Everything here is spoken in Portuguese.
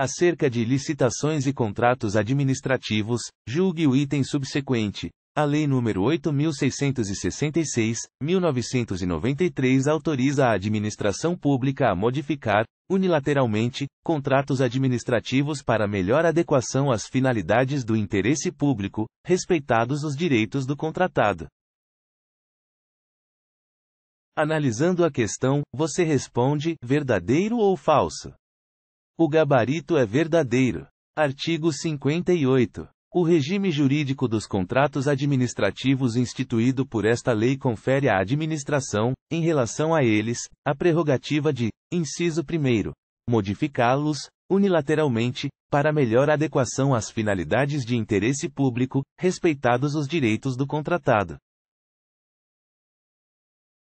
Acerca de licitações e contratos administrativos, julgue o item subsequente. A Lei nº 8666, 1993 autoriza a administração pública a modificar, unilateralmente, contratos administrativos para melhor adequação às finalidades do interesse público, respeitados os direitos do contratado. Analisando a questão, você responde: verdadeiro ou falso? O gabarito é verdadeiro. Artigo 58. O regime jurídico dos contratos administrativos instituído por esta lei confere à administração, em relação a eles, a prerrogativa de, inciso 1, modificá-los, unilateralmente, para melhor adequação às finalidades de interesse público, respeitados os direitos do contratado.